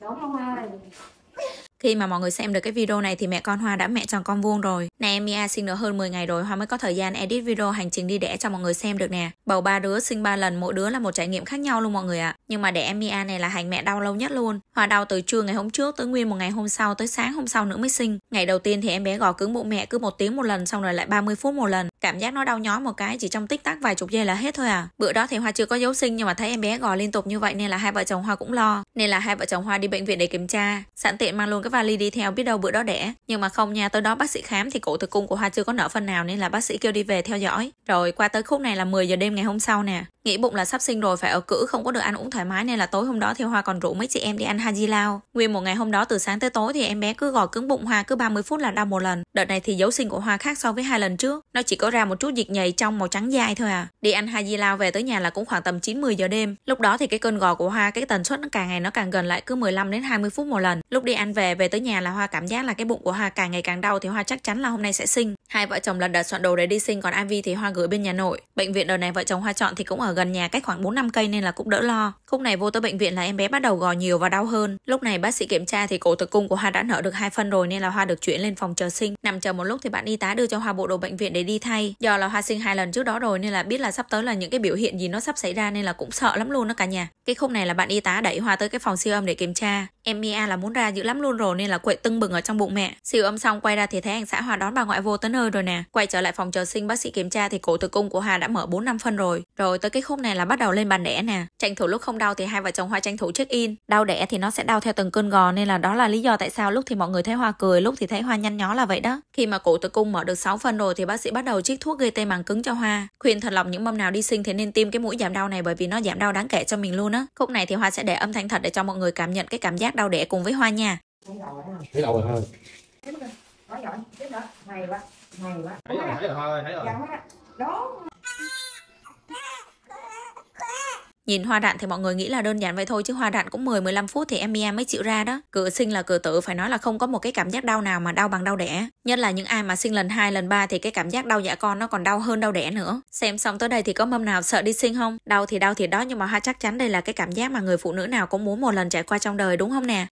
Đúng không ai? Khi mà mọi người xem được cái video này thì mẹ con Hoa đã mẹ tròn con vuông rồi. Nè Mia sinh được hơn 10 ngày rồi, Hoa mới có thời gian edit video hành trình đi đẻ cho mọi người xem được nè. Bầu ba đứa sinh ba lần, mỗi đứa là một trải nghiệm khác nhau luôn mọi người ạ. À. Nhưng mà đẻ Mia này là hành mẹ đau lâu nhất luôn. Hoa đau từ trưa ngày hôm trước tới nguyên một ngày hôm sau tới sáng hôm sau nữa mới sinh. Ngày đầu tiên thì em bé gò cứng bụng mẹ cứ một tiếng một lần xong rồi lại 30 phút một lần. Cảm giác nó đau nhói một cái chỉ trong tích tắc vài chục giây là hết thôi à. Bữa đó thì Hoa chưa có dấu sinh nhưng mà thấy em bé gò liên tục như vậy nên là hai vợ chồng Hoa cũng lo. Nên là hai vợ chồng Hoa đi bệnh viện để kiểm tra. Sẵn tiện mang luôn cái vali đi theo biết đâu bữa đó đẻ. Nhưng mà không nha, tới đó bác sĩ khám thì cổ tử cung của Hoa chưa có nở phần nào nên là bác sĩ kêu đi về theo dõi. Rồi qua tới khúc này là 10 giờ đêm ngày hôm sau nè. Nghĩ bụng là sắp sinh rồi phải ở cữ không có được ăn uống thoải mái nên là tối hôm đó thì Hoa còn rủ mấy chị em đi ăn Haji Lao. Nguyên một ngày hôm đó từ sáng tới tối thì em bé cứ gò cứng bụng Hoa cứ 30 phút là đau một lần. Đợt này thì dấu sinh của Hoa khác so với hai lần trước. Nó chỉ có ra một chút dịch nhầy trong màu trắng dai thôi à. Đi ăn Haji Lao về tới nhà là cũng khoảng tầm 9-10 giờ đêm. Lúc đó thì cái cơn gò của Hoa cái tần suất nó càng ngày nó càng gần lại cứ 15 đến 20 phút một lần. Lúc đi ăn về về tới nhà là Hoa cảm giác là cái bụng của Hoa càng ngày càng đau thì Hoa chắc chắn là hôm nay sẽ sinh. Hai vợ chồng lần đợt soạn đồ để đi sinh còn Ivy thì Hoa gửi bên nhà nội. Bệnh viện đợt này vợ chồng Hoa chọn thì cũng ở gần gần nhà cách khoảng 4 5 cây nên là cũng đỡ lo. Khúc này vô tới bệnh viện là em bé bắt đầu gò nhiều và đau hơn. Lúc này bác sĩ kiểm tra thì cổ tử cung của Hoa đã nở được hai phân rồi nên là Hoa được chuyển lên phòng chờ sinh. Nằm chờ một lúc thì bạn y tá đưa cho Hoa bộ đồ bệnh viện để đi thay. Do là Hoa sinh hai lần trước đó rồi nên là biết là sắp tới là những cái biểu hiện gì nó sắp xảy ra nên là cũng sợ lắm luôn đó cả nhà. Cái khúc này là bạn y tá đẩy Hoa tới cái phòng siêu âm để kiểm tra. Em Mia là muốn ra dữ lắm luôn rồi nên là quậy tưng bừng ở trong bụng mẹ. Siêu âm xong quay ra thì thấy anh xã hoa đón bà ngoại vô tới nơi rồi nè. Quay trở lại phòng chờ sinh bác sĩ kiểm tra thì cổ tử cung của Hà đã mở 4 năm phân rồi. Rồi tới cái khúc này là bắt đầu lên bàn đẻ nè. Tranh thủ lúc không đau thì hai vợ chồng Hoa tranh thủ check in. Đau đẻ thì nó sẽ đau theo từng cơn gò nên là đó là lý do tại sao lúc thì mọi người thấy Hoa cười, lúc thì thấy Hoa nhăn nhó là vậy đó. Khi mà cổ tử cung mở được 6 phân rồi thì bác sĩ bắt đầu chích thuốc gây tê màng cứng cho Hoa. Khuyên thật lòng những mâm nào đi sinh thì nên tiêm cái mũi giảm đau này bởi vì nó giảm đau đáng kể cho mình luôn á. Khúc này thì Hoa sẽ để âm thanh thật để cho mọi người cảm nhận cái cảm giác đau đẻ cùng với Hoa nha. Thấy đau rồi thôi. Thấy rồi, tiếp đó, hay quá, hay quá. Thấy rồi, thấy rồi, thấy rồi. Đó, Nhìn hoa đạn thì mọi người nghĩ là đơn giản vậy thôi chứ hoa đạn cũng 10-15 phút thì em Mia mới chịu ra đó. cửa sinh là cửa tử phải nói là không có một cái cảm giác đau nào mà đau bằng đau đẻ. Nhất là những ai mà sinh lần 2 lần 3 thì cái cảm giác đau dạ con nó còn đau hơn đau đẻ nữa. Xem xong tới đây thì có mâm nào sợ đi sinh không? Đau thì đau thì đó nhưng mà hoa chắc chắn đây là cái cảm giác mà người phụ nữ nào cũng muốn một lần trải qua trong đời đúng không nè?